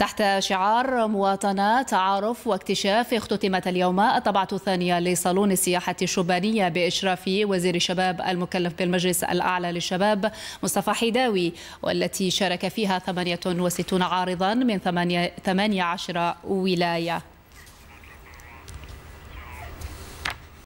تحت شعار مواطنة تعارف واكتشاف اختتمت اليوم الطبعة الثانية لصالون السياحة الشبانية بإشراف وزير الشباب المكلف بالمجلس الأعلى للشباب مصطفى حيداوي والتي شارك فيها 68 عارضا من 18 ولاية